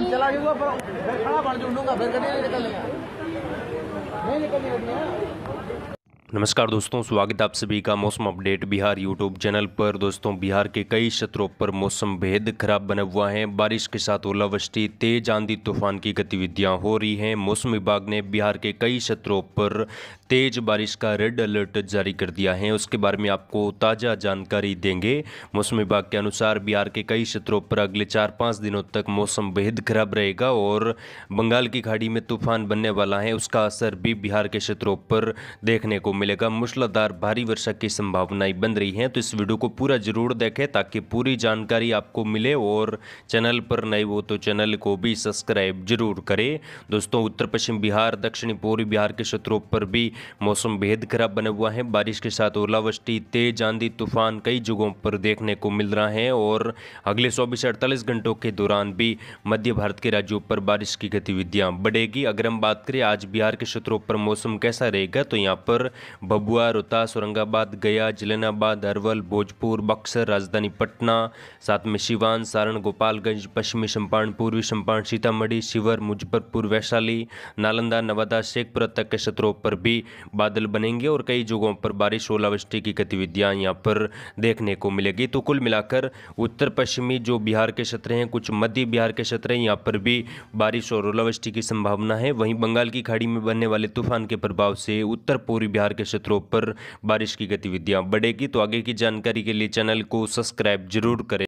मैं चला जाऊंगा फिर खड़ा बन ढूंढूंगा फिर कभी नहीं निकलने नहीं निकलने नमस्कार दोस्तों स्वागत है आप सभी का मौसम अपडेट बिहार यूट्यूब चैनल पर दोस्तों बिहार के कई क्षेत्रों पर मौसम बेहद खराब बना हुआ है बारिश के साथ ओलावृष्टि तेज आंधी तूफान की गतिविधियां हो रही हैं मौसम विभाग ने बिहार के कई क्षेत्रों पर तेज बारिश का रेड अलर्ट जारी कर दिया है उसके बारे में आपको ताज़ा जानकारी देंगे मौसम विभाग के अनुसार बिहार के कई क्षेत्रों पर अगले चार पाँच दिनों तक मौसम बेहद खराब रहेगा और बंगाल की खाड़ी में तूफान बनने वाला है उसका असर भी बिहार के क्षेत्रों पर देखने को मिलेगा मूसलाधार भारी वर्षा की संभावनाएं बन रही हैं तो इस वीडियो को पूरा जरूर देखें ताकि पूरी जानकारी आपको मिले और चैनल पर नए हो तो चैनल को भी सब्सक्राइब जरूर करें दोस्तों उत्तर पश्चिम बिहार दक्षिणी पूर्वी बिहार के क्षेत्रों पर भी मौसम बेहद खराब बना हुआ है बारिश के साथ ओलावृष्टि तेज आंधी तूफान कई जगहों पर देखने को मिल रहा है और अगले चौबीस अड़तालीस घंटों के दौरान भी मध्य भारत के राज्यों पर बारिश की गतिविधियाँ बढ़ेगी अगर हम बात करें आज बिहार के क्षेत्रों पर मौसम कैसा रहेगा तो यहाँ पर भभुआ रोहतास औरंगाबाद गया जलानाबाद अरवल भोजपुर बक्सर राजधानी पटना साथ में सिवान सारण गोपालगंज पश्चिमी चंपारण पूर्वी चंपारण सीतामढ़ी शिवर मुजफ्फरपुर वैशाली नालंदा नवादा शेखपुरा तक के क्षेत्रों पर भी बादल बनेंगे और कई जगहों पर बारिश ओलावृष्टि की गतिविधियाँ यहाँ पर देखने को मिलेगी तो कुल मिलाकर उत्तर पश्चिमी जो बिहार के क्षेत्र हैं कुछ मध्य बिहार के क्षेत्र हैं यहाँ पर भी बारिश और ओलावृष्टि की संभावना है वहीं बंगाल की खाड़ी में बनने वाले तूफान के प्रभाव से उत्तर पूर्वी बिहार के क्षेत्रों पर बारिश की गतिविधियां बढ़ेगी तो आगे की जानकारी के लिए चैनल को सब्सक्राइब जरूर करें